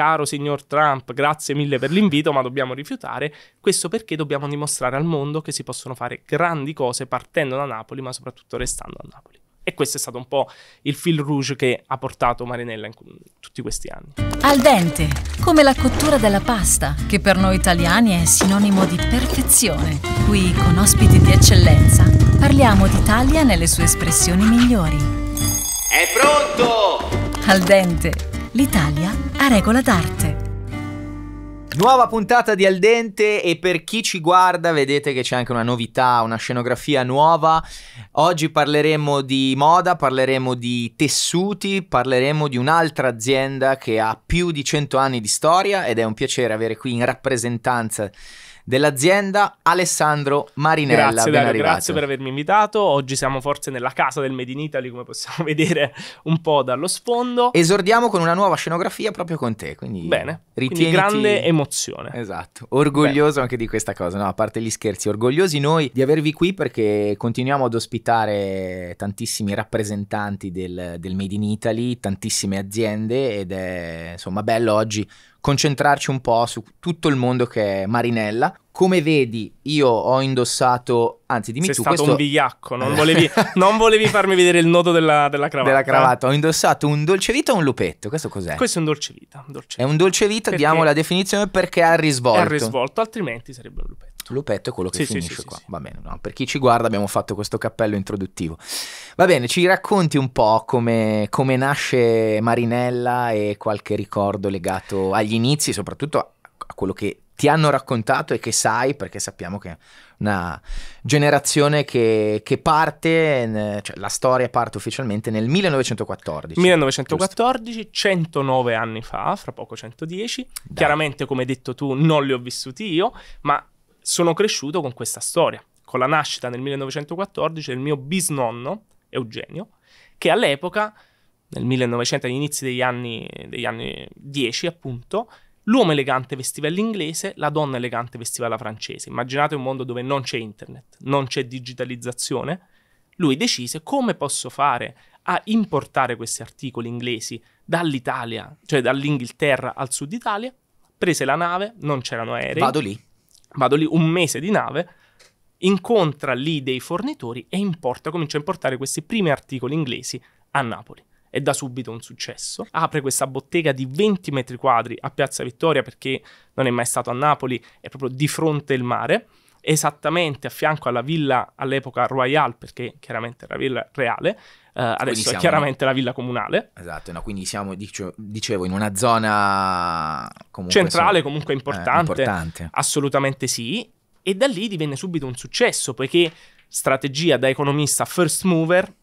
caro signor Trump, grazie mille per l'invito, ma dobbiamo rifiutare. Questo perché dobbiamo dimostrare al mondo che si possono fare grandi cose partendo da Napoli, ma soprattutto restando a Napoli. E questo è stato un po' il fil rouge che ha portato Marinella in tutti questi anni. Al dente, come la cottura della pasta, che per noi italiani è sinonimo di perfezione. Qui, con ospiti di eccellenza, parliamo d'Italia nelle sue espressioni migliori. È pronto! Al dente L'Italia a regola d'arte. Nuova puntata di Al Dente e per chi ci guarda vedete che c'è anche una novità, una scenografia nuova. Oggi parleremo di moda, parleremo di tessuti, parleremo di un'altra azienda che ha più di 100 anni di storia ed è un piacere avere qui in rappresentanza dell'azienda Alessandro Marinella. Grazie, Dario, grazie per avermi invitato. Oggi siamo forse nella casa del Made in Italy, come possiamo vedere un po' dallo sfondo. Esordiamo con una nuova scenografia proprio con te, quindi Bene, ritieniti... quindi grande emozione. Esatto, orgoglioso Bene. anche di questa cosa, no, a parte gli scherzi, orgogliosi noi di avervi qui perché continuiamo ad ospitare tantissimi rappresentanti del, del Made in Italy, tantissime aziende ed è insomma bello oggi concentrarci un po' su tutto il mondo che è Marinella, come vedi, io ho indossato. Anzi, dimmi Sei tu. Sei stato questo... un vigliacco. Non volevi, non volevi, farmi vedere il nodo della, della, cravatta. Della eh? cravatta. Ho indossato un dolce vita o un lupetto. Questo cos'è? Questo è un dolce vita. Un dolce vita. È un dolce vita, perché diamo la definizione perché ha il risvolto. Ha il risvolto, altrimenti sarebbe un lupetto. Lupetto è quello che sì, finisce sì, sì, qua. Va bene, no? per chi ci guarda, abbiamo fatto questo cappello introduttivo. Va bene, ci racconti un po' come, come nasce Marinella e qualche ricordo legato agli inizi, soprattutto a quello che ti hanno raccontato e che sai, perché sappiamo che è una generazione che, che parte, cioè la storia parte ufficialmente nel 1914. 1914, giusto? 109 anni fa, fra poco 110. Dai. Chiaramente, come hai detto tu, non li ho vissuti io, ma sono cresciuto con questa storia, con la nascita nel 1914 del mio bisnonno, Eugenio, che all'epoca, nel 1900, agli inizi degli anni, degli anni 10 appunto, L'uomo elegante vestiva l'inglese, la donna elegante vestiva la francese. Immaginate un mondo dove non c'è internet, non c'è digitalizzazione. Lui decise come posso fare a importare questi articoli inglesi dall'Italia, cioè dall'Inghilterra al sud Italia. Prese la nave, non c'erano aerei. Vado lì. Vado lì un mese di nave, incontra lì dei fornitori e importa, comincia a importare questi primi articoli inglesi a Napoli è da subito un successo. Apre questa bottega di 20 metri quadri a Piazza Vittoria perché non è mai stato a Napoli, è proprio di fronte al mare, esattamente a fianco alla villa all'epoca Royal perché chiaramente era villa reale, Uh, adesso siamo, è chiaramente la villa comunale. Esatto, no, quindi siamo, dicevo, dicevo, in una zona comunque centrale, so, comunque eh, importante, eh, importante. Assolutamente sì. E da lì divenne subito un successo, poiché strategia da economista first mover,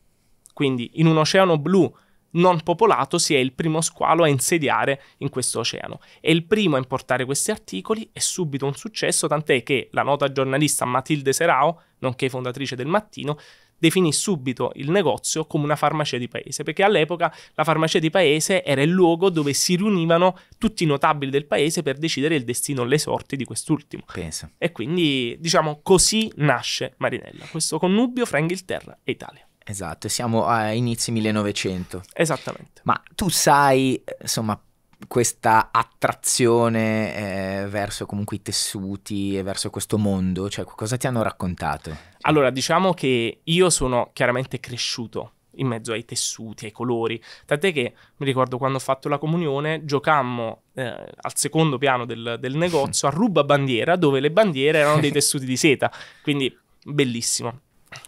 quindi in un oceano blu non popolato si è il primo squalo a insediare in questo oceano. È il primo a importare questi articoli, è subito un successo, tant'è che la nota giornalista Matilde Serao, nonché fondatrice del Mattino, definì subito il negozio come una farmacia di paese, perché all'epoca la farmacia di paese era il luogo dove si riunivano tutti i notabili del paese per decidere il destino, le sorti di quest'ultimo. Penso. E quindi, diciamo, così nasce Marinella, questo connubio fra Inghilterra e Italia. Esatto, siamo a inizio 1900. Esattamente. Ma tu sai, insomma, questa attrazione eh, verso comunque i tessuti e verso questo mondo? Cioè, cosa ti hanno raccontato? Cioè allora, diciamo che io sono chiaramente cresciuto in mezzo ai tessuti, ai colori. Tant'è che mi ricordo quando ho fatto la comunione, giocammo eh, al secondo piano del, del negozio a ruba bandiera, dove le bandiere erano dei tessuti di seta. Quindi bellissimo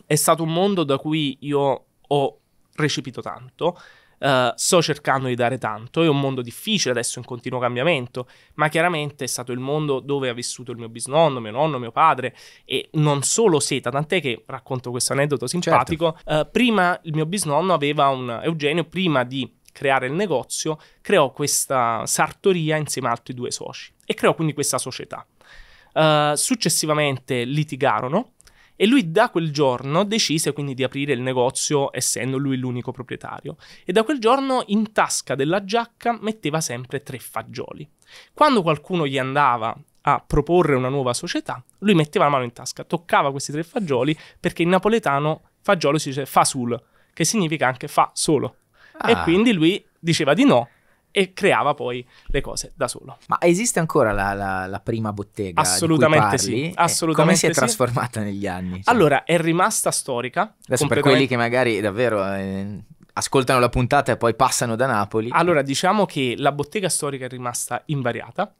è stato un mondo da cui io ho recepito tanto. Uh, sto cercando di dare tanto, è un mondo difficile adesso in continuo cambiamento, ma chiaramente è stato il mondo dove ha vissuto il mio bisnonno, mio nonno, mio padre e non solo Seta, tant'è che racconto questo aneddoto certo. simpatico, certo. uh, prima il mio bisnonno aveva un Eugenio, prima di creare il negozio, creò questa sartoria insieme ad altri due soci e creò quindi questa società. Uh, successivamente litigarono e lui da quel giorno decise quindi di aprire il negozio essendo lui l'unico proprietario. E da quel giorno in tasca della giacca metteva sempre tre fagioli. Quando qualcuno gli andava a proporre una nuova società, lui metteva la mano in tasca, toccava questi tre fagioli perché in napoletano fagiolo si dice fasul, che significa anche fa solo. Ah. E quindi lui diceva di no e creava poi le cose da solo. Ma esiste ancora la, la, la prima bottega? Assolutamente sì. Eh, assolutamente come si è trasformata sì. negli anni? Cioè. Allora, è rimasta storica. Adesso per quelli che magari davvero... Eh ascoltano la puntata e poi passano da Napoli. Allora, diciamo che la bottega storica è rimasta invariata.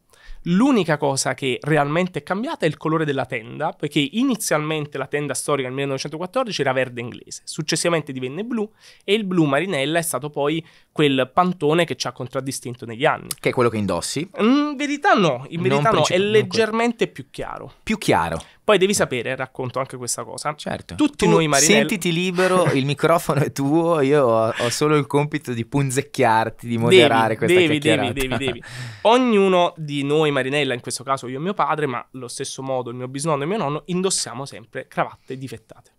L'unica cosa che realmente è cambiata è il colore della tenda, perché inizialmente la tenda storica nel 1914 era verde inglese, successivamente divenne blu e il blu marinella è stato poi quel pantone che ci ha contraddistinto negli anni. Che è quello che indossi? In verità no, in verità non no, è leggermente più chiaro. Più chiaro. Poi devi sapere, racconto anche questa cosa. Certo. Tutti tu noi marinelli... Sentiti libero, il microfono è tuo, io ho, ho, solo il compito di punzecchiarti, di moderare devi, questa devi, chiacchierata. Devi, devi, devi. Ognuno di noi marinella, in questo caso io e mio padre, ma allo stesso modo il mio bisnonno e mio nonno, indossiamo sempre cravatte difettate.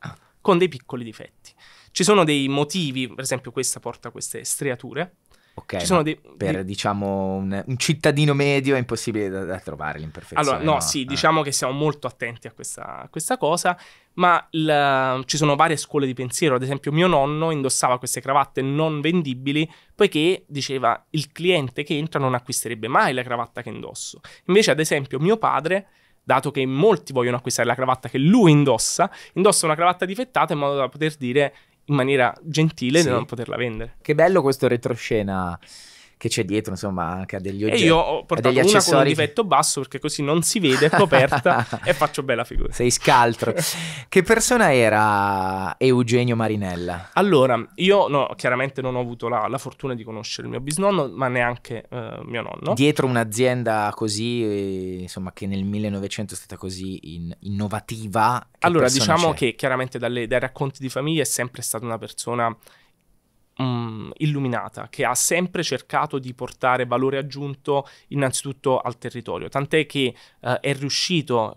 Ah. Con dei piccoli difetti. Ci sono dei motivi, per esempio questa porta queste striature, Ok, dei, per dei... diciamo un, un, cittadino medio è impossibile da, da trovare l'imperfezione. Allora, no, no? sì, ah. diciamo che siamo molto attenti a questa, a questa cosa, ma la, ci sono varie scuole di pensiero, ad esempio mio nonno indossava queste cravatte non vendibili poiché diceva il cliente che entra non acquisterebbe mai la cravatta che indosso. Invece, ad esempio, mio padre dato che molti vogliono acquistare la cravatta che lui indossa, indossa una cravatta difettata in modo da poter dire in maniera gentile sì. da non poterla vendere. Che bello questo retroscena che c'è dietro, insomma, anche a degli oggetti. E io ho portato una accessori. con un difetto basso perché così non si vede, è coperta e faccio bella figura. Sei scaltro. che persona era Eugenio Marinella? Allora, io no, chiaramente non ho avuto la, la fortuna di conoscere il mio bisnonno, ma neanche eh, mio nonno. Dietro un'azienda così, eh, insomma, che nel 1900 è stata così in, innovativa. Allora, diciamo c'è? che chiaramente dalle, dai racconti di famiglia è sempre stata una persona um, illuminata, che ha sempre cercato di portare valore aggiunto innanzitutto al territorio, tant'è che uh, è riuscito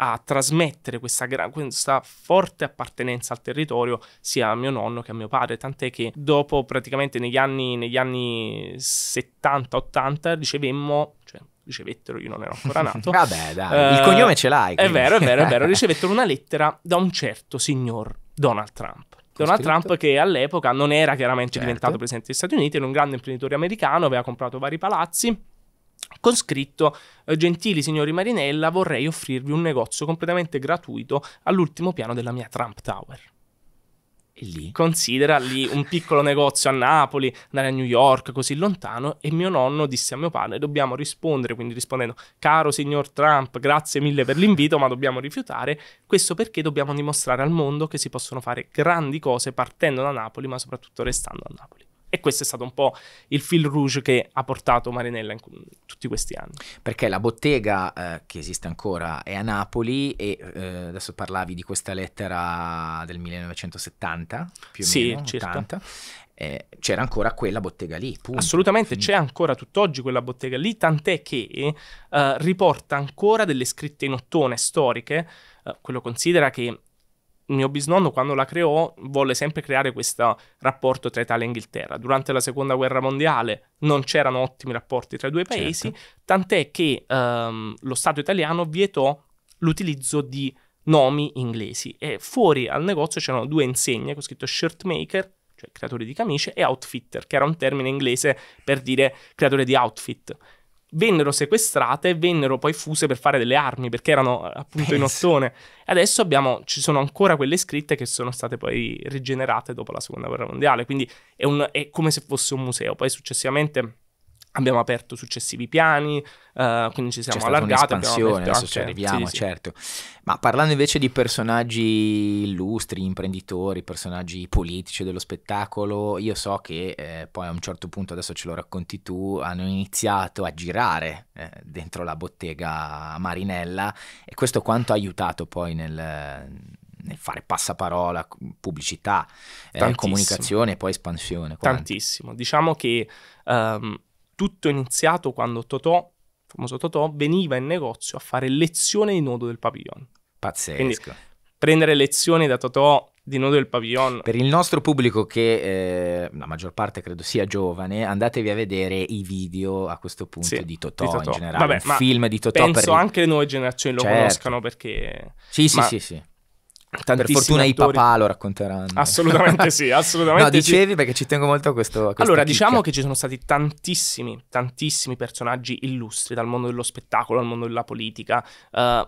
a trasmettere questa, gra- questa, forte appartenenza al territorio sia a mio nonno che a mio padre, tant'è che dopo praticamente negli anni, negli anni 70-80 ricevemmo, cioè ricevettero, io non ero ancora nato. Vabbè, dai, eh, il cognome ce l'hai. Quindi. È vero, è vero, è vero, ricevettero una lettera da un certo signor Donald Trump. Donald Trump che all'epoca non era chiaramente certo. diventato presidente degli Stati Uniti, era un grande imprenditore americano, aveva comprato vari palazzi, con scritto eh, Gentili signori Marinella, vorrei offrirvi un negozio completamente gratuito all'ultimo piano della mia Trump Tower lì? Considera lì un piccolo negozio a Napoli, andare a New York, così lontano, e mio nonno disse a mio padre, dobbiamo rispondere, quindi rispondendo, caro signor Trump, grazie mille per l'invito, ma dobbiamo rifiutare, questo perché dobbiamo dimostrare al mondo che si possono fare grandi cose partendo da Napoli, ma soprattutto restando a Napoli. E questo è stato un po' il fil rouge che ha portato Marinella in tutti questi anni. Perché la bottega eh, che esiste ancora è a Napoli e eh, adesso parlavi di questa lettera del 1970, più o sì, meno, circa. Certo. Eh, c'era ancora quella bottega lì. Punto. Assolutamente, c'è ancora tutt'oggi quella bottega lì, tant'è che eh, riporta ancora delle scritte in ottone storiche. Eh, quello considera che mio bisnonno quando la creò volle sempre creare questo rapporto tra Italia e Inghilterra. Durante la seconda guerra mondiale non c'erano ottimi rapporti tra i due certo. paesi, certo. tant'è che um, lo Stato italiano vietò l'utilizzo di nomi inglesi e fuori al negozio c'erano due insegne con scritto shirt maker, cioè creatore di camicie, e outfitter, che era un termine inglese per dire creatore di outfit vennero sequestrate e vennero poi fuse per fare delle armi perché erano eh, appunto Penso. in ottone. Adesso abbiamo, ci sono ancora quelle scritte che sono state poi rigenerate dopo la seconda guerra mondiale, quindi è, un, è come se fosse un museo. Poi successivamente Abbiamo aperto successivi piani, uh, quindi ci siamo allargati. Espansione, adesso ci arriviamo, sì, certo. Ma parlando invece di personaggi illustri, imprenditori, personaggi politici dello spettacolo, io so che eh, poi a un certo punto, adesso ce lo racconti tu, hanno iniziato a girare eh, dentro la bottega Marinella e questo quanto ha aiutato poi nel, nel fare passaparola, pubblicità, eh, comunicazione e poi espansione. Quanti? Tantissimo. Diciamo che um, tutto è iniziato quando Totò, il famoso Totò, veniva in negozio a fare lezione di nodo del pavillon. Pazzesco. Quindi, prendere lezioni da Totò di nodo del pavillon. Per il nostro pubblico che eh, la maggior parte credo sia giovane, andatevi a vedere i video a questo punto sì, di, Totò, di, Totò in generale, Vabbè, film di Totò. Penso per... anche le nuove generazioni lo certo. conoscano perché... Sì, sì, ma... sì, sì. Tantissimi per fortuna attori. i papà lo racconteranno. Assolutamente sì, assolutamente No, dicevi sì. perché ci tengo molto a questo. A allora, chicca. diciamo che ci sono stati tantissimi, tantissimi personaggi illustri dal mondo dello spettacolo al mondo della politica. Uh,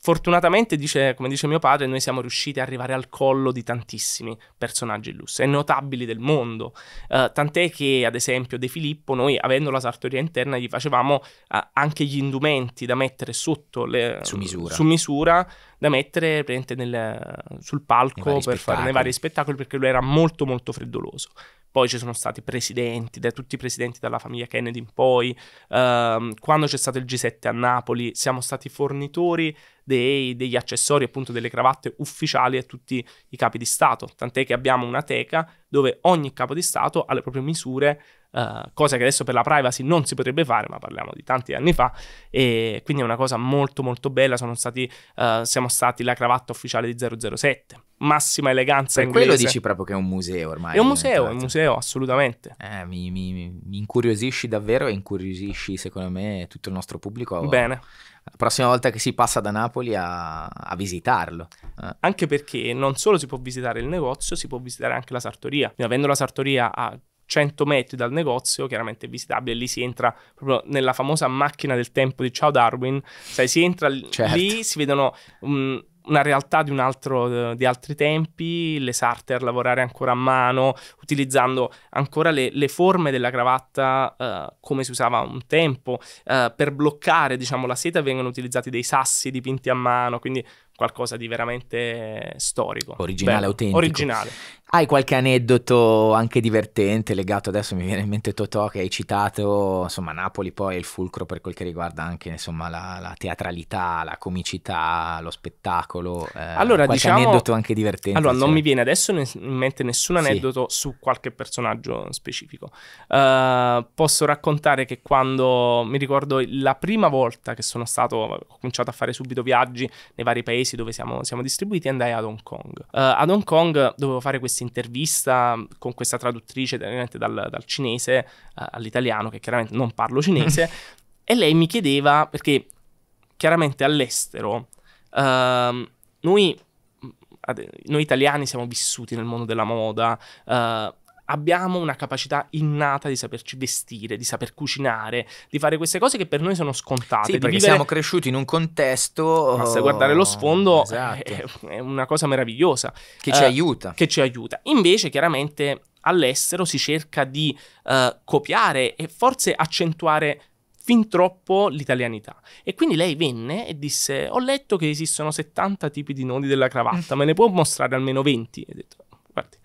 Fortunatamente, dice, come dice mio padre, noi siamo riusciti ad arrivare al collo di tantissimi personaggi illustri e notabili del mondo. Uh, tant'è che, ad esempio, De Filippo, noi avendo la sartoria interna, gli facevamo uh, anche gli indumenti da mettere sotto le, su, misura. su misura, da mettere nel, sul palco per fare nei vari spettacoli, perché lui era molto, molto freddoloso. Poi ci sono stati presidenti, da tutti i presidenti dalla famiglia Kennedy in poi. Uh, quando c'è stato il G7 a Napoli, siamo stati fornitori dei, degli accessori, appunto delle cravatte ufficiali a tutti i capi di Stato, tant'è che abbiamo una teca dove ogni capo di Stato ha le proprie misure Uh, cosa che adesso per la privacy non si potrebbe fare, ma parliamo di tanti anni fa, e quindi è una cosa molto molto bella, stati, uh, siamo stati la cravatta ufficiale di 007, massima eleganza per inglese. quello dici proprio che è un museo ormai. È un museo, è un museo, assolutamente. Eh, mi, mi, mi, incuriosisci davvero e incuriosisci secondo me tutto il nostro pubblico. Bene. La prossima volta che si passa da Napoli a, a visitarlo. Eh. Anche perché non solo si può visitare il negozio, si può visitare anche la sartoria. Avendo la sartoria a 100 metri dal negozio, chiaramente visitabile, lì si entra proprio nella famosa macchina del tempo di Ciao Darwin, sai, si entra certo. lì, si vedono um, una realtà di, un altro, di, altri tempi, le sarter lavorare ancora a mano, utilizzando ancora le, le forme della cravatta uh, come si usava un tempo, uh, per bloccare diciamo, la seta vengono utilizzati dei sassi dipinti a mano, quindi qualcosa di veramente storico. Originale, Beh, autentico. Originale. Hai qualche aneddoto anche divertente legato adesso mi viene in mente Totò che hai citato, insomma Napoli poi è il fulcro per quel che riguarda anche insomma la, la teatralità, la comicità, lo spettacolo. Eh, allora, qualche diciamo, aneddoto anche divertente. Allora, cioè. non mi viene adesso in mente nessun aneddoto sì. su qualche personaggio specifico. Uh, posso raccontare che quando mi ricordo la prima volta che sono stato ho cominciato a fare subito viaggi nei vari paesi paesi dove siamo, siamo distribuiti, andai ad Hong Kong. Uh, ad Hong Kong dovevo fare questa intervista con questa traduttrice dal, dal cinese uh, all'italiano, che chiaramente non parlo cinese, e lei mi chiedeva, perché chiaramente all'estero uh, noi, noi, italiani siamo vissuti nel mondo della moda, eh, abbiamo una capacità innata di saperci vestire, di saper cucinare, di fare queste cose che per noi sono scontate. Sì, perché vivere... siamo cresciuti in un contesto... Basta guardare lo sfondo, esatto. Eh, è, una cosa meravigliosa. Che ci eh, aiuta. Che ci aiuta. Invece, chiaramente, all'estero si cerca di eh, copiare e forse accentuare fin troppo l'italianità. E quindi lei venne e disse: Ho letto che esistono 70 tipi di nodi della cravatta, mm. me ne può mostrare almeno 20? E ho detto: parti.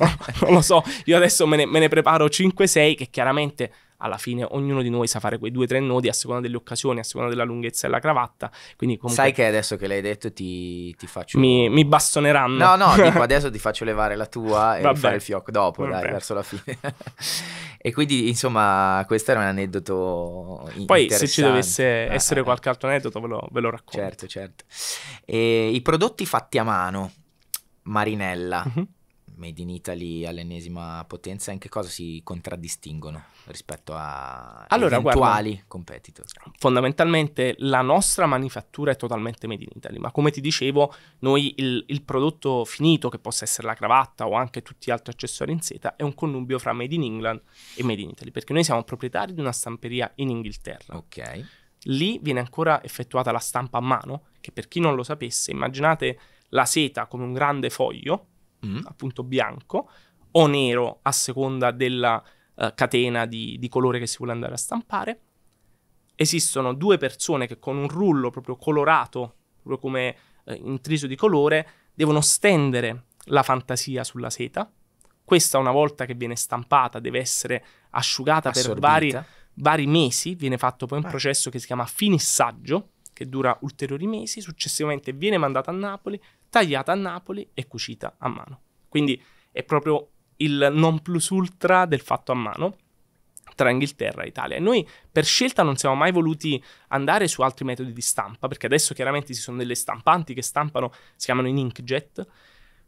no, non lo so, io adesso me ne, me ne preparo 5-6 che chiaramente alla fine ognuno di noi sa fare quei due o tre nodi a seconda delle occasioni, a seconda della lunghezza della cravatta. Quindi comunque... Sai che adesso che l'hai detto ti, ti faccio... Mi, mi, bastoneranno. No, no, dico adesso ti faccio levare la tua e Vabbè. fare il fioc dopo, dai, verso la fine. e quindi insomma questo era un aneddoto in- Poi se ci dovesse ah, essere ah, ah. qualche altro aneddoto ve lo, ve lo racconto. Certo, certo. E, I prodotti fatti a mano Marinella, uh-huh. Made in Italy all'ennesima potenza, in che cosa si contraddistinguono rispetto a allora, eventuali guarda, competitor? Fondamentalmente la nostra manifattura è totalmente Made in Italy, ma come ti dicevo, noi il, il prodotto finito, che possa essere la cravatta o anche tutti gli altri accessori in seta, è un connubio fra Made in England e Made in Italy, perché noi siamo proprietari di una stamperia in Inghilterra. Ok. Lì viene ancora effettuata la stampa a mano, che per chi non lo sapesse, immaginate la seta come un grande foglio, mm. appunto bianco, o nero a seconda della uh, catena di, di colore che si vuole andare a stampare. Esistono due persone che con un rullo proprio colorato, proprio come eh, intriso di colore, devono stendere la fantasia sulla seta. Questa una volta che viene stampata deve essere asciugata Assorbita. per vari, vari, mesi, viene fatto poi un ah. processo che si chiama finissaggio, che dura ulteriori mesi, successivamente viene mandata a Napoli, tagliata a Napoli e cucita a mano. Quindi è proprio il non plus ultra del fatto a mano tra Inghilterra e Italia. E noi per scelta non siamo mai voluti andare su altri metodi di stampa, perché adesso chiaramente ci sono delle stampanti che stampano, si chiamano in inkjet,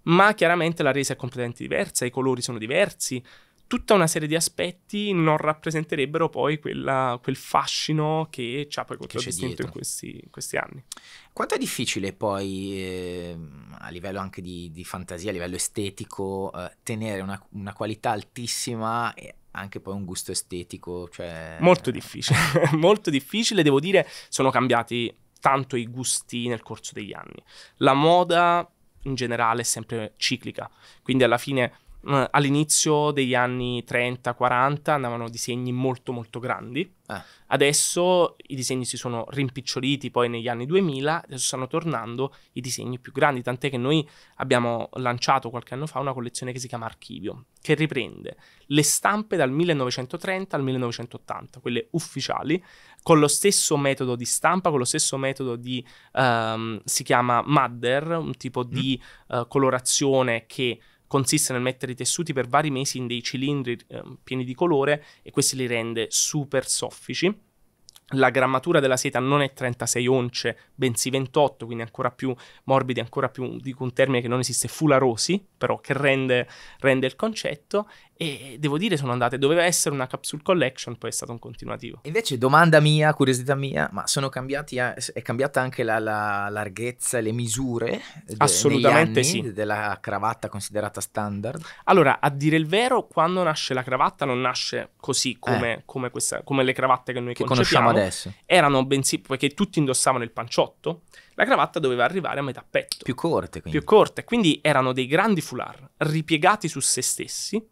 ma chiaramente la resa è completamente diversa, i colori sono diversi, tutta una serie di aspetti non rappresenterebbero poi quella, quel fascino che ci ha poi contraddistinto in questi, questi, anni. Quanto è difficile poi, eh, a livello anche di, di, fantasia, a livello estetico, eh, tenere una, una, qualità altissima e anche poi un gusto estetico? Cioè... Molto eh. difficile, molto difficile, devo dire, sono cambiati tanto i gusti nel corso degli anni. La moda in generale è sempre ciclica, quindi alla fine mh, mm, all'inizio degli anni 30-40 andavano disegni molto molto grandi. Ah. Adesso i disegni si sono rimpiccioliti poi negli anni 2000, adesso stanno tornando i disegni più grandi, tant'è che noi abbiamo lanciato qualche anno fa una collezione che si chiama Archivio, che riprende le stampe dal 1930 al 1980, quelle ufficiali, con lo stesso metodo di stampa, con lo stesso metodo di, um, si chiama madder, un tipo mm. di uh, colorazione che consiste nel mettere i tessuti per vari mesi in dei cilindri eh, pieni di colore e questo li rende super soffici la grammatura della seta non è 36 once, bensì 28, quindi ancora più morbidi, ancora più dico un termine che non esiste, fularosi, però che rende, rende il concetto. E devo dire, sono andate, doveva essere una capsule collection, poi è stato un continuativo. Invece, domanda mia, curiosità mia, ma sono cambiati, è cambiata anche la, la larghezza e le misure? Assolutamente sì. Della cravatta considerata standard? Allora, a dire il vero, quando nasce la cravatta, non nasce così come, eh. come, questa, come le cravatte che noi che conosciamo adesso. erano bensì perché tutti indossavano il panciotto, la cravatta doveva arrivare a metà petto. Più corte, quindi. Più corte, quindi erano dei grandi foulard ripiegati su se stessi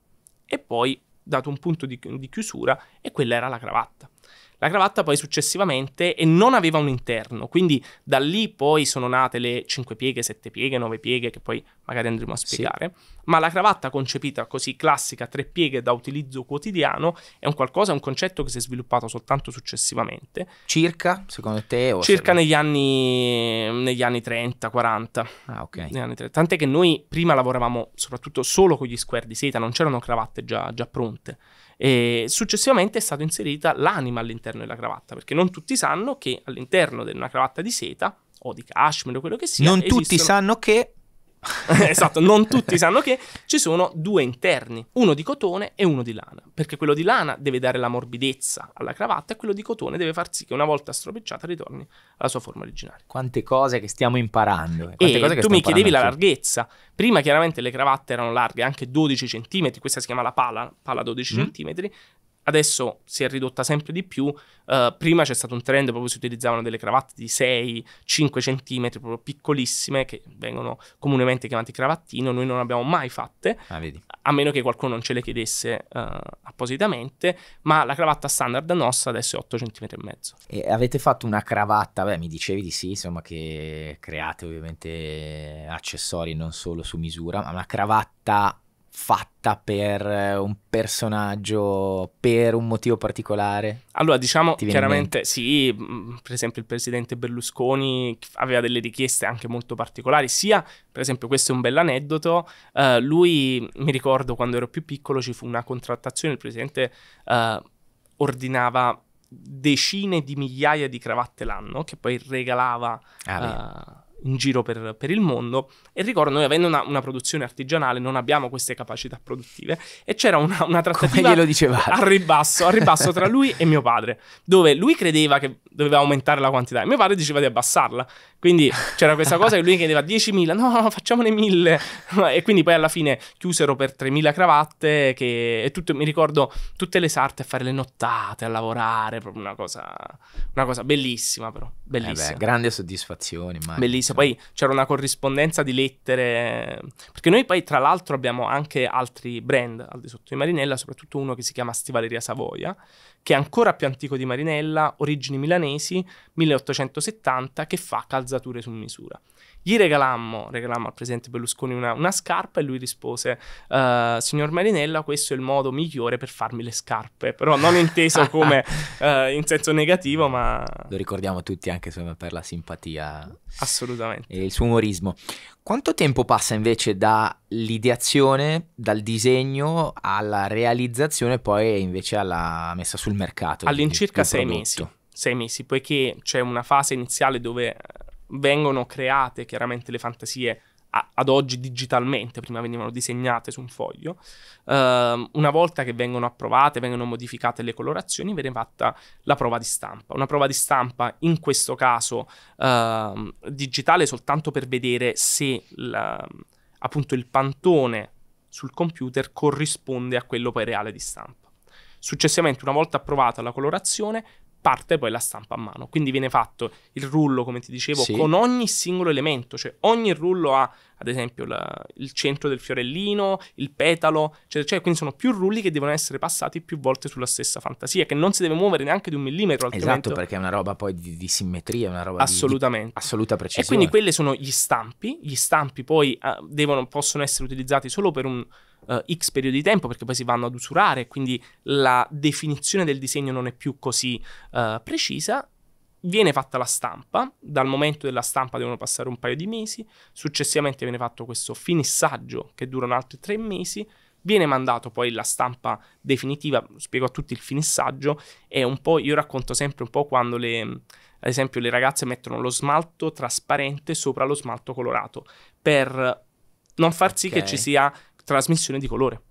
e poi dato un punto di, di chiusura e quella era la cravatta la cravatta poi successivamente e non aveva un interno, quindi da lì poi sono nate le cinque pieghe, sette pieghe, nove pieghe che poi magari andremo a spiegare, sì. ma la cravatta concepita così classica, tre pieghe da utilizzo quotidiano, è un qualcosa, è un concetto che si è sviluppato soltanto successivamente. Circa, secondo te? O Circa se... negli, anni, negli anni 30, 40. Ah, ok. Tant'è che noi prima lavoravamo soprattutto solo con gli square di seta, non c'erano cravatte già, già pronte. E successivamente è stata inserita l'anima all'interno della cravatta, perché non tutti sanno che all'interno di una cravatta di seta o di cashmere o quello che sia. Non esistono... tutti sanno che esatto, non tutti sanno che ci sono due interni, uno di cotone e uno di lana, perché quello di lana deve dare la morbidezza alla cravatta e quello di cotone deve far sì che una volta stropicciata ritorni alla sua forma originale. Quante cose che stiamo imparando. Eh. E cose che tu mi chiedevi la larghezza. Prima chiaramente le cravatte erano larghe anche 12 cm, questa si chiama la pala, pala 12 mm. cm, adesso si è ridotta sempre di più. Uh, prima c'è stato un trend proprio si utilizzavano delle cravatte di 6-5 cm, proprio piccolissime, che vengono comunemente chiamate cravattino. Noi non abbiamo mai fatte, ah, a meno che qualcuno non ce le chiedesse uh, appositamente. Ma la cravatta standard nostra adesso è 8 cm e mezzo. E avete fatto una cravatta? Beh, mi dicevi di sì, insomma, che create ovviamente accessori non solo su misura, ma una cravatta fatta per eh, un personaggio, per un motivo particolare? Allora, diciamo chiaramente sì, per esempio il presidente Berlusconi aveva delle richieste anche molto particolari, sia per esempio questo è un bell'aneddoto, uh, eh, lui mi ricordo quando ero più piccolo ci fu una contrattazione, il presidente uh, ordinava decine di migliaia di cravatte l'anno che poi regalava ah, uh, in giro per, per il mondo e ricordo noi avendo una, una, produzione artigianale non abbiamo queste capacità produttive e c'era una, una trattativa al ribasso, al ribasso tra lui e mio padre dove lui credeva che doveva aumentare la quantità e mio padre diceva di abbassarla quindi c'era questa cosa che lui chiedeva 10.000 no facciamone 1.000 e quindi poi alla fine chiusero per 3.000 cravatte che, e tutto, mi ricordo tutte le sarte a fare le nottate a lavorare proprio una cosa, una cosa bellissima però bellissima eh beh, grande soddisfazione immagino. bellissima questo. Poi c'era una corrispondenza di lettere, perché noi poi tra l'altro abbiamo anche altri brand al di sotto di Marinella, soprattutto uno che si chiama Stivaleria Savoia, che è ancora più antico di Marinella, origini milanesi, 1870, che fa calzature su misura. Gli regalammo, regalammo al presidente Berlusconi una, una scarpa e lui rispose, uh, signor Marinella, questo è il modo migliore per farmi le scarpe, però non inteso come uh, in senso negativo, ma... Lo ricordiamo tutti anche per la simpatia. Assolutamente. E il suo umorismo. Quanto tempo passa invece dall'ideazione, dal disegno alla realizzazione e poi invece alla messa sul mercato? All'incirca sei mesi. Sei mesi, poiché c'è una fase iniziale dove eh, vengono create chiaramente le fantasie a, ad oggi digitalmente, prima venivano disegnate su un foglio, uh, una volta che vengono approvate, vengono modificate le colorazioni, viene fatta la prova di stampa. Una prova di stampa in questo caso uh, digitale soltanto per vedere se la, appunto il pantone sul computer corrisponde a quello poi reale di stampa. Successivamente, una volta approvata la colorazione, parte poi la stampa a mano. Quindi viene fatto il rullo, come ti dicevo, sì. con ogni singolo elemento, cioè ogni rullo ha ad esempio la, il centro del fiorellino, il petalo, cioè, cioè, quindi sono più rulli che devono essere passati più volte sulla stessa fantasia, che non si deve muovere neanche di un millimetro. Esatto, perché è una roba poi di, di simmetria, una roba assolutamente. Di, di assoluta precisione. E quindi quelli sono gli stampi, gli stampi poi uh, devono, possono essere utilizzati solo per un uh, X periodo di tempo perché poi si vanno ad usurare, quindi la definizione del disegno non è più così uh, precisa. Viene fatta la stampa, dal momento della stampa devono passare un paio di mesi, successivamente viene fatto questo finissaggio che dura altri tre mesi, viene mandato poi la stampa definitiva, spiego a tutti il finissaggio, è un po', io racconto sempre un po' quando le, ad esempio le ragazze mettono lo smalto trasparente sopra lo smalto colorato, per non far sì okay. che ci sia trasmissione di colore.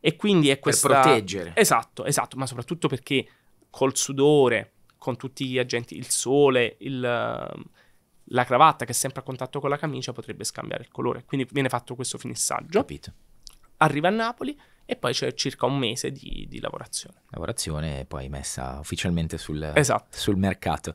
E quindi è questa... Per proteggere. Esatto, esatto, ma soprattutto perché col sudore, con tutti gli agenti, il sole, il, la cravatta che è sempre a contatto con la camicia potrebbe scambiare il colore. Quindi viene fatto questo finissaggio. Capito. Arriva a Napoli e poi c'è circa un mese di, di lavorazione. Lavorazione e poi messa ufficialmente sul, esatto. sul, mercato.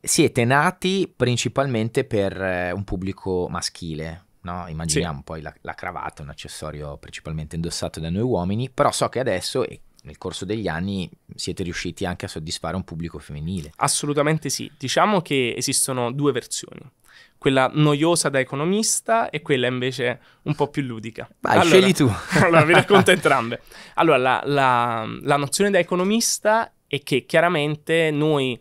Siete nati principalmente per eh, un pubblico maschile, No? Immaginiamo sì. poi la, la cravatta, un accessorio principalmente indossato da noi uomini, però so che adesso, e nel corso degli anni siete riusciti anche a soddisfare un pubblico femminile. Assolutamente sì, diciamo che esistono due versioni. Quella noiosa da economista e quella invece un po' più ludica. Vai, allora, scegli tu. allora, vi racconto entrambe. Allora, la, la, la nozione da economista è che chiaramente noi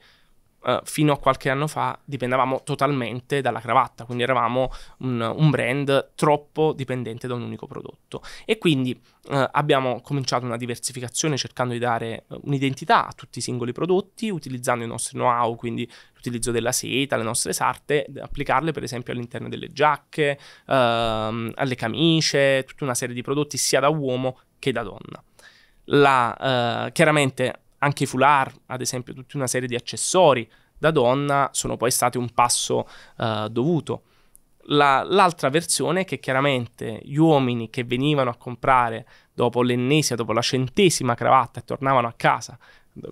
eh, fino a qualche anno fa dipendevamo totalmente dalla cravatta, quindi eravamo un, un brand troppo dipendente da un unico prodotto. E quindi uh, abbiamo cominciato una diversificazione cercando di dare eh, un'identità a tutti i singoli prodotti, utilizzando i nostri know-how, quindi l'utilizzo della seta, le nostre sarte, applicarle per esempio all'interno delle giacche, ehm, alle camicie, tutta una serie di prodotti sia da uomo che da donna. La, chiaramente anche i foulard, ad esempio, tutta una serie di accessori da donna sono poi stati un passo uh, dovuto. La, l'altra versione è che chiaramente gli uomini che venivano a comprare dopo l'ennesima, dopo la centesima cravatta e tornavano a casa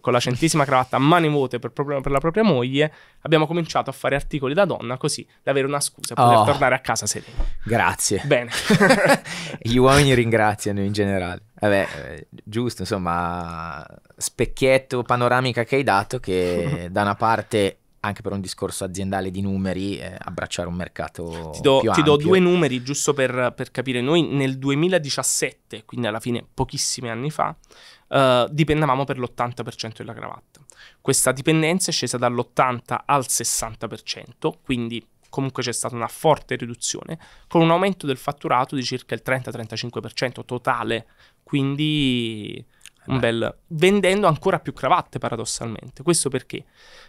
con la centesima cravatta a mani vuote per, proprio, per, la propria moglie, abbiamo cominciato a fare articoli da donna così da avere una scusa per poter oh. tornare a casa sereni. Grazie. Bene. Gli uomini ringraziano in generale. Vabbè, eh, giusto, insomma, specchietto panoramica che hai dato che da una parte anche per un discorso aziendale di numeri, eh, abbracciare un mercato. Ti do, ti do due numeri giusto per, per, capire. Noi nel 2017, quindi alla fine pochissimi anni fa, eh, dipendevamo per l'80% della cravatta. Questa dipendenza è scesa dall'80 al 60%, quindi comunque c'è stata una forte riduzione, con un aumento del fatturato di circa il 30-35% totale. Quindi un eh bel vendendo ancora più cravatte paradossalmente. Questo perché?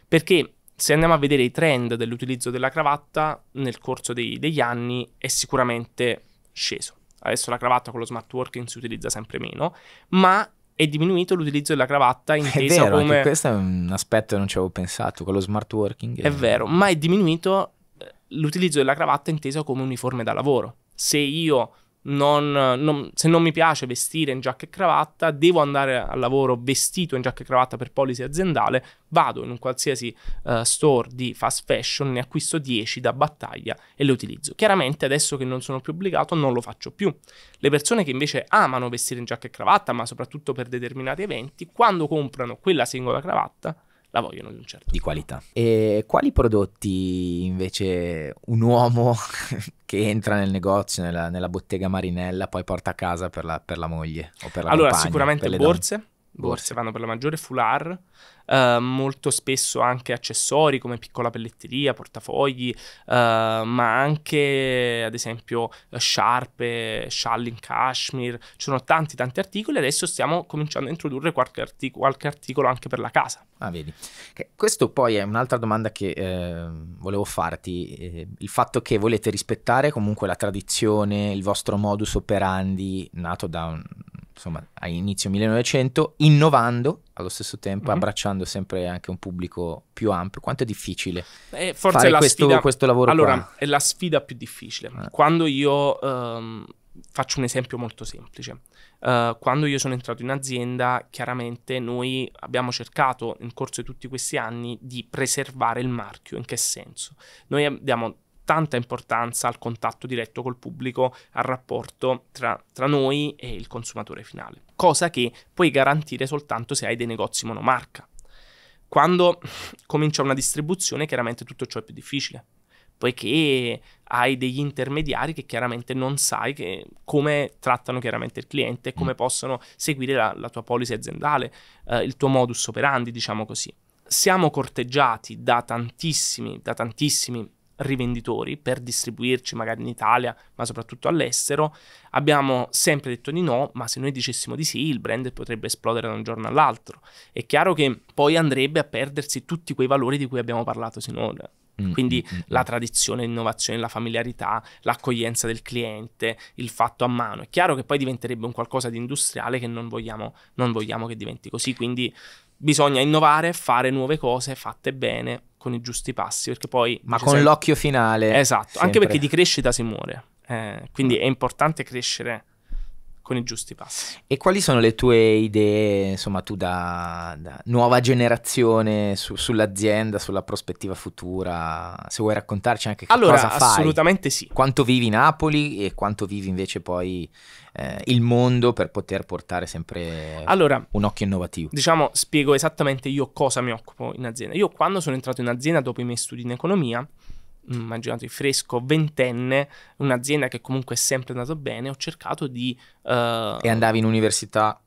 Perché se andiamo a vedere i trend dell'utilizzo della cravatta nel corso dei, degli anni è sicuramente sceso. Adesso la cravatta con lo smart working si utilizza sempre meno, ma è diminuito l'utilizzo della cravatta intesa è vero, come... questo è un aspetto che non ci avevo pensato, con lo smart working. È... è vero, ma è diminuito eh, l'utilizzo della cravatta intesa come uniforme da lavoro. Se io non, non, se non mi piace vestire in giacca e cravatta, devo andare al lavoro vestito in giacca e cravatta per policy aziendale, vado in un qualsiasi uh, store di fast fashion, ne acquisto 10 da battaglia e le utilizzo. Chiaramente adesso che non sono più obbligato non lo faccio più. Le persone che invece amano vestire in giacca e cravatta, ma soprattutto per determinati eventi, quando comprano quella singola cravatta, la vogliono di un certo. Di qualità. E quali prodotti invece un uomo che entra nel negozio, nella, nella bottega Marinella, poi porta a casa per la, per la moglie o per la allora, compagna? Allora, sicuramente borse. Donne borse vanno per la maggiore foulard, eh, molto spesso anche accessori come piccola pelletteria, portafogli, eh, ma anche ad esempio sciarpe, scialli in cashmere, ci sono tanti tanti articoli, adesso stiamo cominciando a introdurre qualche, artic- qualche articolo anche per la casa. Ah, vedi. Che questo poi è un'altra domanda che eh, volevo farti, eh, il fatto che volete rispettare comunque la tradizione, il vostro modus operandi nato da un insomma, a inizio 1900, innovando allo stesso tempo, mm -hmm. abbracciando sempre anche un pubblico più ampio. Quanto è difficile eh, forse fare la questo, sfida... questo lavoro? Allora, qua. è la sfida più difficile. Ah. Quando io um, faccio un esempio molto semplice. Uh, quando io sono entrato in azienda, chiaramente noi abbiamo cercato nel corso di tutti questi anni di preservare il marchio. In che senso? Noi abbiamo tanta importanza al contatto diretto col pubblico, al rapporto tra, tra noi e il consumatore finale, cosa che puoi garantire soltanto se hai dei negozi monomarca. Quando comincia una distribuzione, chiaramente tutto ciò è più difficile, poiché hai degli intermediari che chiaramente non sai che, come trattano chiaramente il cliente, come mm. possono seguire la, la tua policy aziendale, eh, il tuo modus operandi, diciamo così. Siamo corteggiati da tantissimi, da tantissimi rivenditori per distribuirci magari in Italia, ma soprattutto all'estero, abbiamo sempre detto di no, ma se noi dicessimo di sì, il brand potrebbe esplodere da un giorno all'altro. È chiaro che poi andrebbe a perdersi tutti quei valori di cui abbiamo parlato sinora. Eh, mm, quindi mm-hmm. la mm. tradizione, l'innovazione, la familiarità, l'accoglienza del cliente, il fatto a mano. È chiaro che poi diventerebbe un qualcosa di industriale che non vogliamo, non vogliamo che diventi così. Quindi bisogna innovare, fare nuove cose fatte bene, con i giusti passi, perché poi... Ma con sempre... l'occhio finale. Esatto, sempre. anche perché di crescita si muore. Eh, quindi mm. è importante crescere con i giusti passi. E quali sono le tue idee, insomma, tu da, da nuova generazione su, sull'azienda, sulla prospettiva futura? Se vuoi raccontarci anche allora, cosa fai. Allora, assolutamente sì. Quanto vivi Napoli e quanto vivi invece poi eh, il mondo per poter portare sempre allora, un occhio innovativo? Diciamo, spiego esattamente io cosa mi occupo in azienda. Io quando sono entrato in azienda dopo i miei studi in economia, Mm, immaginatevi fresco, ventenne, un'azienda che comunque è sempre andata bene, ho cercato di... Uh, e andavi in università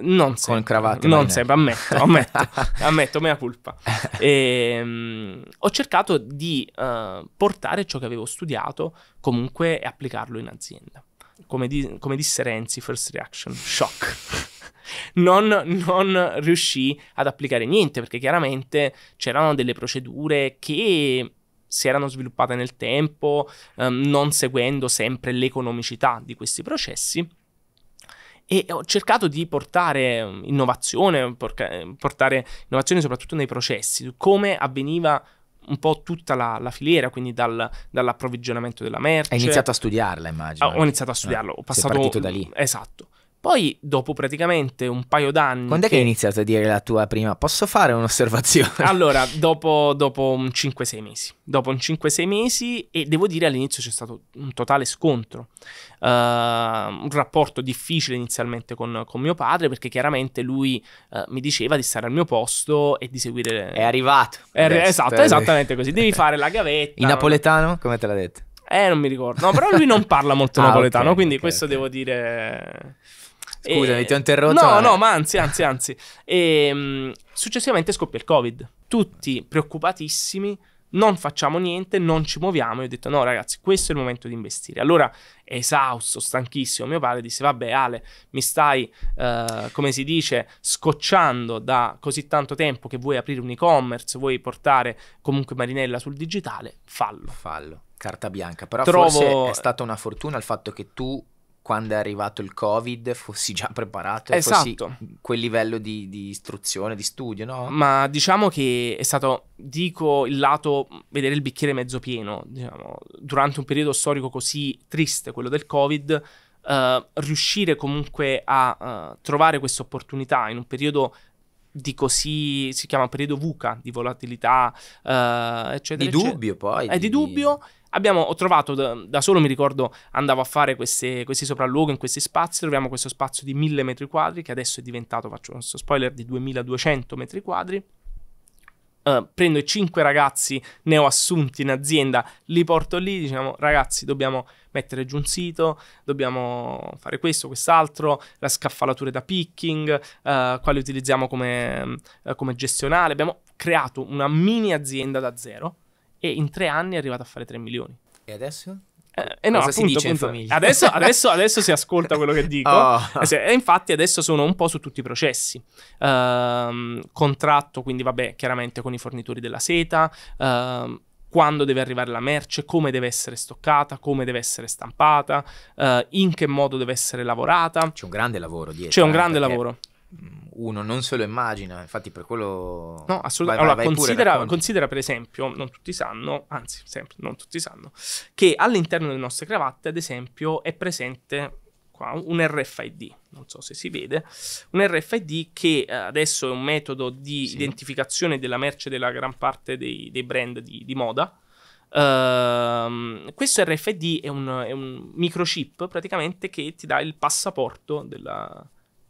non sempre, con cravatta. Non sempre, ammetto, ammetto, ammetto, mea culpa. E, um, ho cercato di uh, portare ciò che avevo studiato comunque e applicarlo in azienda. Come, di, come disse Renzi, first reaction, shock. Non, non riuscì ad applicare niente perché chiaramente c'erano delle procedure che si erano sviluppate nel tempo, ehm, non seguendo sempre l'economicità di questi processi. E ho cercato di portare ehm, innovazione, porca- ehm, portare innovazione soprattutto nei processi, come avveniva un po' tutta la, la filiera, quindi dal, dall'approvvigionamento della merce. Hai iniziato a studiarla, immagino. Ah, ho eh. iniziato a studiarlo, eh, ho passato... Sei partito da lì. Esatto. Poi, dopo praticamente un paio d'anni. Quando che... è che hai iniziato a dire la tua prima? Posso fare un'osservazione? Allora, dopo, dopo un 5-6 mesi. Dopo un 5-6 mesi, e devo dire all'inizio c'è stato un totale scontro. Uh, un rapporto difficile inizialmente con, con, mio padre, perché chiaramente lui uh, mi diceva di stare al mio posto e di seguire. È arrivato. È arri- esatto, esattamente così. Devi fare la gavetta. In napoletano, non... come te l'ha detto? Eh, non mi ricordo. No, però lui non parla molto ah, napoletano, okay, quindi okay, questo okay. devo dire. Scusami, e... ti ho interrotto. No, no, ma anzi, anzi, anzi. E, ehm, successivamente scoppia il Covid. Tutti preoccupatissimi, non facciamo niente, non ci muoviamo. Io ho detto, no ragazzi, questo è il momento di investire. Allora, esausto, stanchissimo, mio padre disse, vabbè Ale, mi stai, eh, come si dice, scocciando da così tanto tempo che vuoi aprire un e-commerce, vuoi portare comunque Marinella sul digitale, fallo. Fallo, carta bianca. Però Trovo... forse è stata una fortuna il fatto che tu quando è arrivato il Covid fossi già preparato e esatto. fossi quel livello di, di, istruzione, di studio, no? Ma diciamo che è stato, dico il lato, vedere il bicchiere mezzo pieno, diciamo, durante un periodo storico così triste, quello del Covid, eh, riuscire comunque a eh, trovare questa opportunità in un periodo di così, si chiama periodo VUCA, di volatilità, eh, eccetera. Di dubbio poi. È eh, di, di dubbio. Abbiamo, ho trovato da, da, solo, mi ricordo, andavo a fare queste, questi sopralluoghi in questi spazi, troviamo questo spazio di 1000 metri quadri che adesso è diventato, faccio questo spoiler, di 2200 metri quadri. Uh, prendo i cinque ragazzi neoassunti in azienda, li porto lì, diciamo ragazzi dobbiamo mettere giù un sito, dobbiamo fare questo, quest'altro, la scaffalatura da picking, uh, eh, quale utilizziamo come, uh, come gestionale, abbiamo creato una mini azienda da zero e in tre anni è arrivato a fare 3 milioni. E adesso? Eh, eh no, Cosa appunto, si dice appunto, adesso, adesso, adesso, si ascolta quello che dico. Oh. Eh, e infatti adesso sono un po' su tutti i processi. Uh, contratto, quindi vabbè, chiaramente con i fornitori della seta. Uh, quando deve arrivare la merce, come deve essere stoccata, come deve essere stampata, uh, in che modo deve essere lavorata. C'è un grande lavoro dietro. C'è un eh, grande lavoro uno non se lo immagina, infatti per quello... No, assolutamente. Vai, allora, considera, considera, per esempio, non tutti sanno, anzi sempre, non tutti sanno, che all'interno delle nostre cravatte, ad esempio, è presente qua, un RFID, non so se si vede, un RFID che eh, adesso è un metodo di sì. identificazione della merce della gran parte dei, dei brand di, di moda, Uh, questo RFID è un, è un, microchip praticamente che ti dà il passaporto della,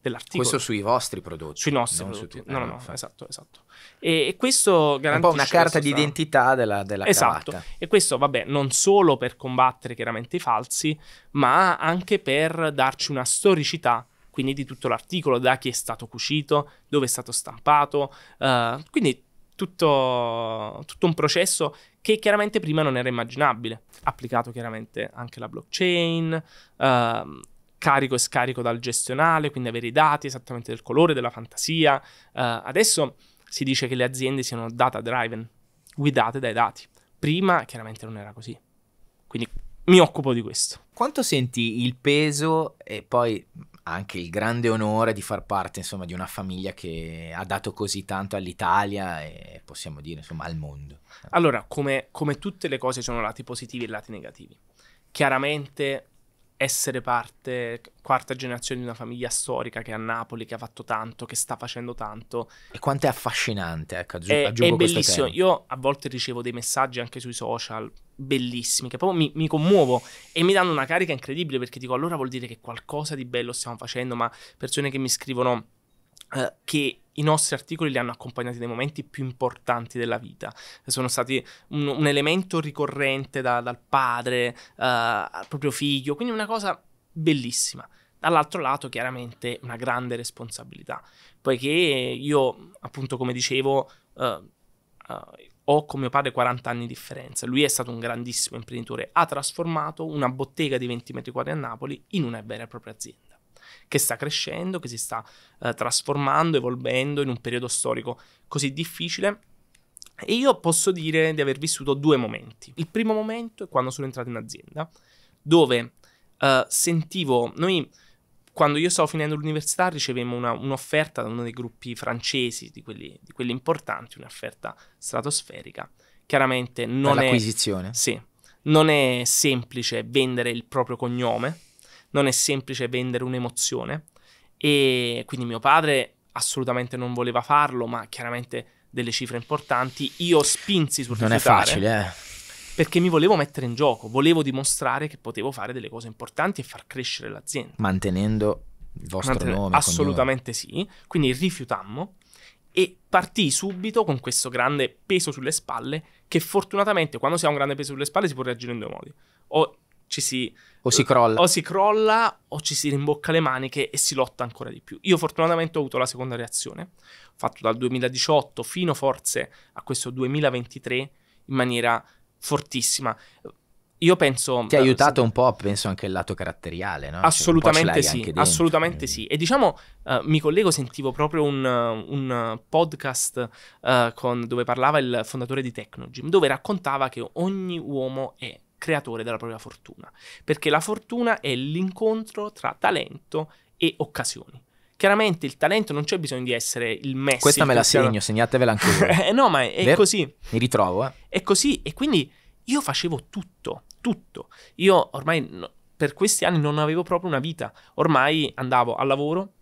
dell'articolo. Questo sui vostri prodotti. Sui nostri prodotti. Su eh, no, no, no, no esatto, esatto. E, e questo garantisce... È un po' una carta di identità della, della Esatto, cavata. e questo vabbè non solo per combattere chiaramente i falsi, ma anche per darci una storicità quindi di tutto l'articolo, da chi è stato cucito, dove è stato stampato, uh, quindi tutto, tutto, un processo che chiaramente prima non era immaginabile, applicato chiaramente anche la blockchain, uh, carico e scarico dal gestionale, quindi avere i dati esattamente del colore, della fantasia. Uh, adesso si dice che le aziende siano data driven, guidate dai dati. Prima chiaramente non era così. Quindi mi occupo di questo. Quanto senti il peso e poi anche il grande onore di far parte insomma di una famiglia che ha dato così tanto all'Italia e possiamo dire insomma al mondo? Allora, come, come tutte le cose ci sono lati positivi e lati negativi. Chiaramente essere parte, quarta generazione di una famiglia storica che è a Napoli, che ha fatto tanto, che sta facendo tanto. E quanto è affascinante, ecco, aggi- è, è bellissimo. Io a volte ricevo dei messaggi anche sui social, bellissimi, che proprio mi, mi, commuovo e mi danno una carica incredibile perché dico allora vuol dire che qualcosa di bello stiamo facendo, ma persone che mi scrivono eh, che i nostri articoli li hanno accompagnati nei momenti più importanti della vita. Sono stati un, un elemento ricorrente da, dal padre uh, al proprio figlio, quindi una cosa bellissima. Dall'altro lato, chiaramente, una grande responsabilità, poiché io, appunto, come dicevo, uh, uh, ho con mio padre 40 anni di differenza. Lui è stato un grandissimo imprenditore, ha trasformato una bottega di 20 metri quadri a Napoli in una vera e propria azienda che sta crescendo, che si sta eh, trasformando, evolvendo in un periodo storico così difficile. E io posso dire di aver vissuto due momenti. Il primo momento è quando sono entrato in azienda, dove eh, sentivo noi quando io stavo finendo l'università ricevemmo una, un'offerta da uno dei gruppi francesi, di quelli, di quelli importanti, un'offerta stratosferica. Chiaramente non è, sì, non è semplice vendere il proprio cognome, non è semplice vendere un'emozione e quindi mio padre assolutamente non voleva farlo, ma chiaramente delle cifre importanti, io spinsi sul Non è facile, eh. Perché mi volevo mettere in gioco, volevo dimostrare che potevo fare delle cose importanti e far crescere l'azienda. Mantenendo il vostro Mantenendo, nome. Assolutamente sì, quindi rifiutammo e partii subito con questo grande peso sulle spalle che fortunatamente quando si ha un grande peso sulle spalle si può reagire in due modi. O ci si o si crolla. O si crolla o ci si rimbocca le maniche e si lotta ancora di più. Io fortunatamente ho avuto la seconda reazione, fatto dal 2018 fino forse a questo 2023 in maniera fortissima. Io penso... Ti ha eh, aiutato se... un po', penso, anche il lato caratteriale, no? Cioè, assolutamente cioè, sì, assolutamente quindi. sì. E diciamo, uh, mi collego, sentivo proprio un, un podcast uh, con, dove parlava il fondatore di Technogym, dove raccontava che ogni uomo è creatore della propria fortuna, perché la fortuna è l'incontro tra talento e occasioni. Chiaramente il talento non c'è bisogno di essere il messaggio. Questa me la segno, la... segnatevela anche voi. Eh, no, ma è Ver... così. Mi ritrovo, eh. È così e quindi io facevo tutto, tutto. Io ormai no, per questi anni non avevo proprio una vita. Ormai andavo al lavoro,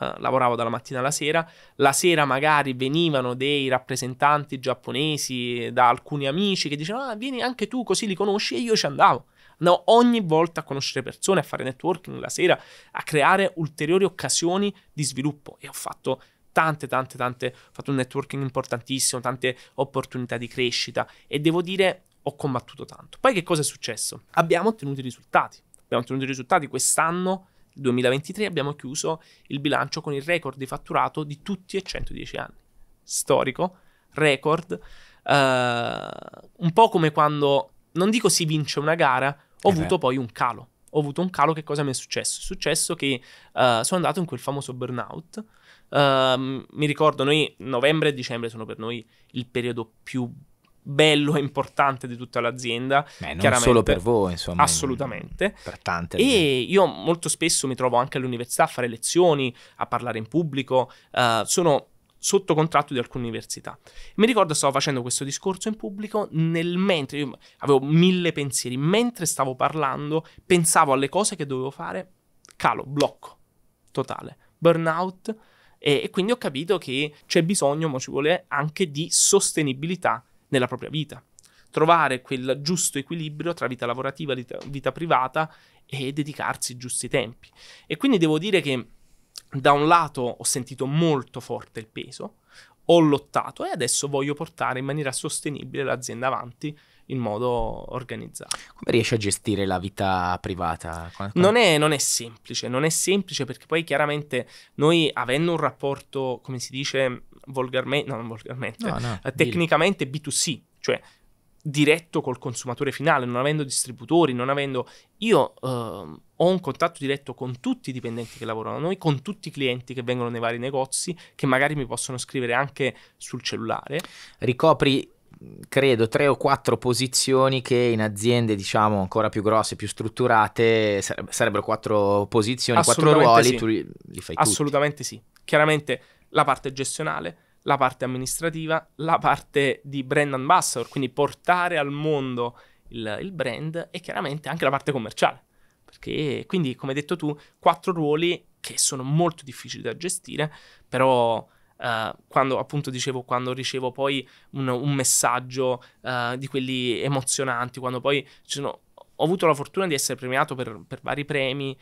eh, lavoravo dalla mattina alla sera, la sera magari venivano dei rappresentanti giapponesi da alcuni amici che dicevano ah, vieni anche tu così li conosci e io ci andavo. Andavo ogni volta a conoscere persone, a fare networking la sera, a creare ulteriori occasioni di sviluppo e ho fatto tante, tante, tante, ho fatto un networking importantissimo, tante opportunità di crescita e devo dire ho combattuto tanto. Poi che cosa è successo? Abbiamo ottenuto i risultati. Abbiamo ottenuto i risultati quest'anno 2023 abbiamo chiuso il bilancio con il record di fatturato di tutti e 110 anni. Storico, record, uh, un po' come quando, non dico si vince una gara, ho eh avuto beh. poi un calo. Ho avuto un calo, che cosa mi è successo? È successo che uh, sono andato in quel famoso burnout. Uh, mi ricordo, noi novembre e dicembre sono per noi il periodo più bello e importante di tutta l'azienda. Beh, non solo per voi, insomma. Assolutamente. Per tante. E io molto spesso mi trovo anche all'università a fare lezioni, a parlare in pubblico. Uh, sono sotto contratto di alcune università. Mi ricordo stavo facendo questo discorso in pubblico nel mentre io avevo mille pensieri, mentre stavo parlando, pensavo alle cose che dovevo fare, calo, blocco totale, burnout e, e quindi ho capito che c'è bisogno, ma ci vuole anche di sostenibilità nella propria vita. Trovare quel giusto equilibrio tra vita lavorativa e vita privata e dedicarsi i giusti tempi. E quindi devo dire che da un lato ho sentito molto forte il peso, ho lottato e adesso voglio portare in maniera sostenibile l'azienda avanti in modo organizzato. Come riesci a gestire la vita privata? Non è, non è, semplice, non è semplice perché poi chiaramente noi avendo un rapporto, come si dice volgarmente, non volgarmente, no, no, eh, tecnicamente dillo. B2C, cioè diretto col consumatore finale, non avendo distributori, non avendo... Io eh, ho un contatto diretto con tutti i dipendenti che lavorano da noi, con tutti i clienti che vengono nei vari negozi, che magari mi possono scrivere anche sul cellulare. Ricopri credo tre o quattro posizioni che in aziende diciamo ancora più grosse, più strutturate sarebbero quattro posizioni, quattro ruoli, sì. tu li, li fai Assolutamente tutti. sì. Chiaramente la parte gestionale, la parte amministrativa, la parte di brand ambassador, quindi portare al mondo il, il brand e chiaramente anche la parte commerciale. Perché quindi, come hai detto tu, quattro ruoli che sono molto difficili da gestire, però uh, quando appunto dicevo, quando ricevo poi un, un messaggio uh, di quelli emozionanti, quando poi sono, ho avuto la fortuna di essere premiato per, per vari premi.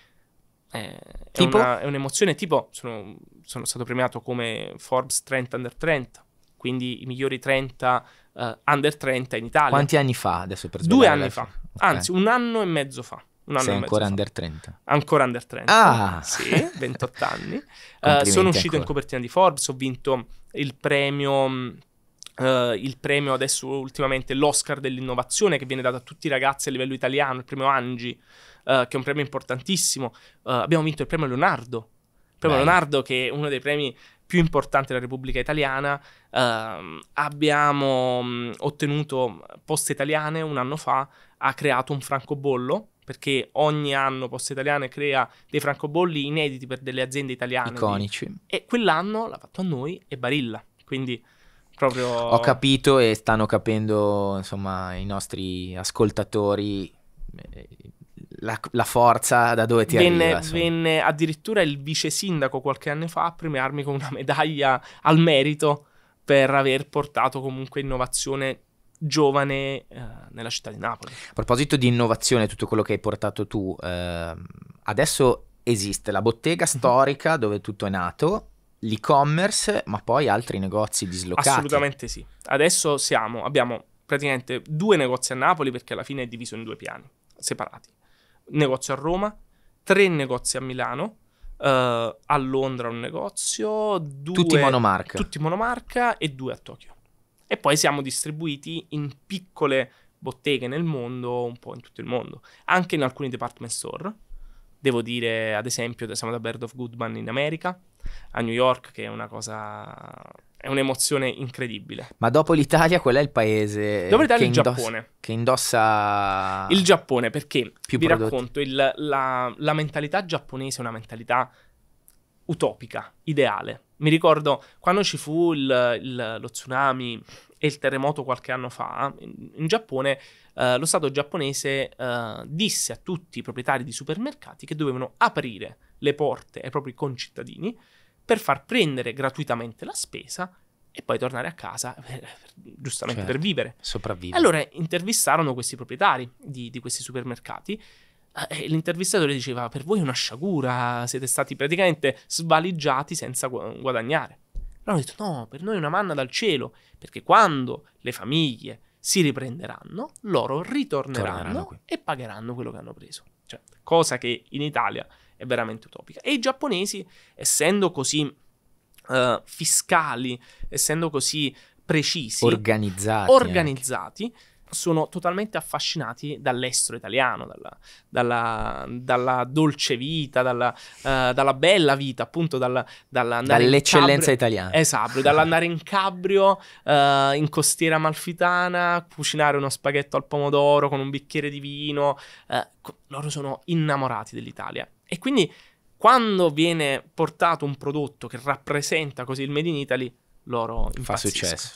Eh, è, una, è, un'emozione tipo sono, sono, stato premiato come Forbes 30 Under 30 quindi i migliori 30 uh, eh, Under 30 in Italia quanti anni fa adesso per due anni fa okay. anzi un anno e mezzo fa un Sei ancora fa. under 30? Ancora under 30. Ah! Sì, 28 anni. Uh, sono uscito ancora. in copertina di Forbes, ho vinto il premio... Uh, il premio adesso ultimamente l'Oscar dell'innovazione che viene dato a tutti i ragazzi a livello italiano, il premio Angi, uh, eh, che è un premio importantissimo. Uh, abbiamo vinto il premio Leonardo, il premio Beh. Leonardo che è uno dei premi più importanti della Repubblica Italiana. Ehm, abbiamo um, ottenuto Poste Italiane un anno fa, ha creato un francobollo perché ogni anno Poste Italiane crea dei francobolli inediti per delle aziende italiane. Iconici. E quell'anno l'ha fatto a noi e Barilla, quindi proprio... Ho capito e stanno capendo, insomma, i nostri ascoltatori eh, la, la, forza da dove ti venne, arriva. Insomma. Venne addirittura il vice sindaco qualche anno fa a premiarmi con una medaglia al merito per aver portato comunque innovazione giovane eh, nella città di Napoli. A proposito di innovazione, tutto quello che hai portato tu, eh, adesso esiste la bottega mhm. storica dove tutto è nato, l'e-commerce, ma poi altri negozi dislocati. Assolutamente sì. Adesso siamo, abbiamo praticamente due negozi a Napoli perché alla fine è diviso in due piani separati. Negozio a Roma, tre negozi a Milano, Uh, a Londra un negozio, due, tutti monomarca. tutti monomarca e due a Tokyo. E poi siamo distribuiti in piccole botteghe nel mondo, un po' in tutto il mondo, anche in alcuni department store. Devo dire, ad esempio, siamo da Bird of Goodman in America, a New York, che è una cosa. è un'emozione incredibile. Ma dopo l'Italia, qual è il paese? Dopo l'Italia, il indossa, Giappone. Che indossa. Il Giappone, perché Più vi prodotti. racconto, il, la, la mentalità giapponese è una mentalità utopica, ideale. Mi ricordo quando ci fu il, il, lo tsunami e il terremoto qualche anno fa, in, in Giappone eh, lo Stato giapponese eh, disse a tutti i proprietari di supermercati che dovevano aprire le porte ai propri concittadini per far prendere gratuitamente la spesa e poi tornare a casa, eh, per, giustamente certo, per vivere. Sopravvivere. Allora intervistarono questi proprietari di, di questi supermercati Ah, eh, l'intervistatore diceva, per voi è una sciagura, siete stati praticamente svaligiati senza guadagnare. Allora ho detto, no, per noi è una manna dal cielo, perché quando le famiglie si riprenderanno, loro ritorneranno e pagheranno quello che hanno preso. Cioè, cosa che in Italia è veramente utopica. E i giapponesi, essendo così uh, fiscali, essendo così precisi, organizzati, organizzati sono totalmente affascinati dall'estero italiano, dalla, dalla, dalla dolce vita, dalla, uh, dalla, bella vita, appunto dall'eccellenza italiana. Esatto, dall'andare in Cabrio, uh, in costiera malfitana, cucinare uno spaghetto al pomodoro con un bicchiere di vino. Uh, loro sono innamorati dell'Italia. E quindi quando viene portato un prodotto che rappresenta così il Made in Italy, loro fa successo.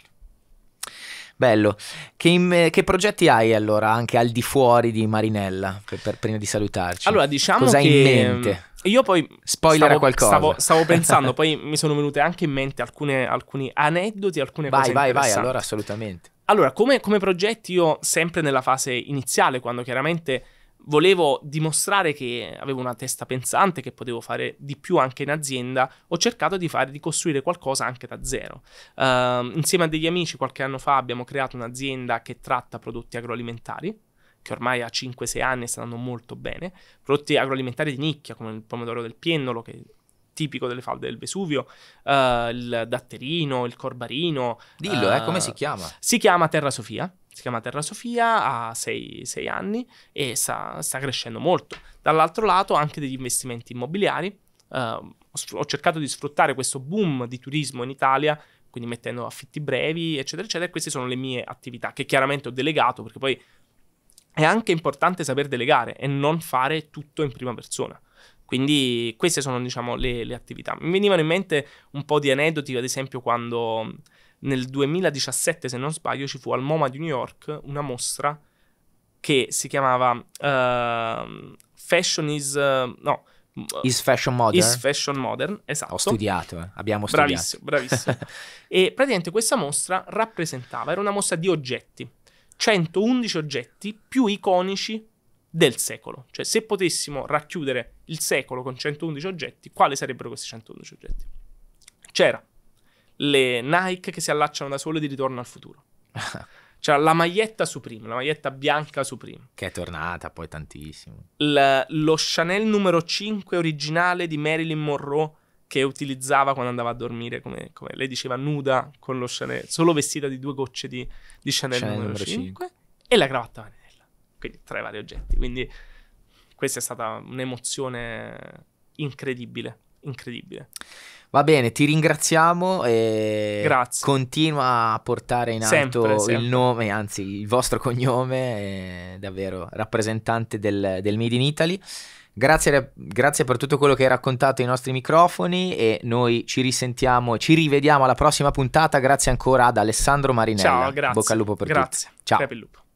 Bello. Che, in, che, progetti hai allora anche al di fuori di Marinella? Per, per, prima di salutarci. Allora, diciamo Cos'hai che... in mente? Mm, io poi... Spoiler stavo, qualcosa. Stavo, stavo pensando, poi mi sono venute anche in mente alcune, alcuni aneddoti, alcune vai, cose Vai, vai, vai, allora assolutamente. Allora, come, come progetti io sempre nella fase iniziale, quando chiaramente volevo dimostrare che avevo una testa pensante, che potevo fare di più anche in azienda, ho cercato di, fare, di costruire qualcosa anche da zero. Uh, insieme a degli amici qualche anno fa abbiamo creato un'azienda che tratta prodotti agroalimentari, che ormai ha 5-6 anni e sta andando molto bene, prodotti agroalimentari di nicchia come il pomodoro del piennolo, che è tipico delle falde del Vesuvio, uh, il datterino, il corbarino. Dillo, uh, eh, come eh, si chiama? Si chiama Terra Sofia si chiama Terra Sofia, ha 6 anni e sta, sta, crescendo molto. Dall'altro lato anche degli investimenti immobiliari, uh, ho cercato di sfruttare questo boom di turismo in Italia, quindi mettendo affitti brevi, eccetera, eccetera, e queste sono le mie attività che chiaramente ho delegato perché poi è anche importante saper delegare e non fare tutto in prima persona. Quindi queste sono, diciamo, le, le attività. Mi venivano in mente un po' di aneddoti, ad esempio, quando nel 2017, se non sbaglio, ci fu al MoMA di New York una mostra che si chiamava uh, Fashion is... Uh, no, Is Fashion Modern. Is Fashion Modern, esatto. Ho studiato, eh. abbiamo studiato. Bravissimo, bravissimo. e praticamente questa mostra rappresentava, era una mostra di oggetti, 111 oggetti più iconici del secolo. Cioè se potessimo racchiudere il secolo con 111 oggetti, quali sarebbero questi 111 oggetti? C'era le Nike che si allacciano da sole di ritorno al futuro. C'era la maglietta Supreme, la maglietta bianca Supreme. Che è tornata poi tantissimo. L- lo Chanel numero 5 originale di Marilyn Monroe che utilizzava quando andava a dormire, come, come lei diceva, nuda con lo Chanel, solo vestita di due gocce di, di Chanel, Chanel, numero, 5. 5. E la cravatta vanella. Quindi tra i vari oggetti. Quindi questa è stata un'emozione incredibile incredibile. Va bene, ti ringraziamo e Grazie. continua a portare in alto sempre, sempre. il nome, anzi il vostro cognome, eh, davvero rappresentante del, del Made in Italy. Grazie, grazie, per tutto quello che hai raccontato ai nostri microfoni e noi ci risentiamo, ci rivediamo alla prossima puntata. Grazie ancora ad Alessandro Marinelli. Ciao, grazie. Bocca al lupo per grazie. tutti. Ciao.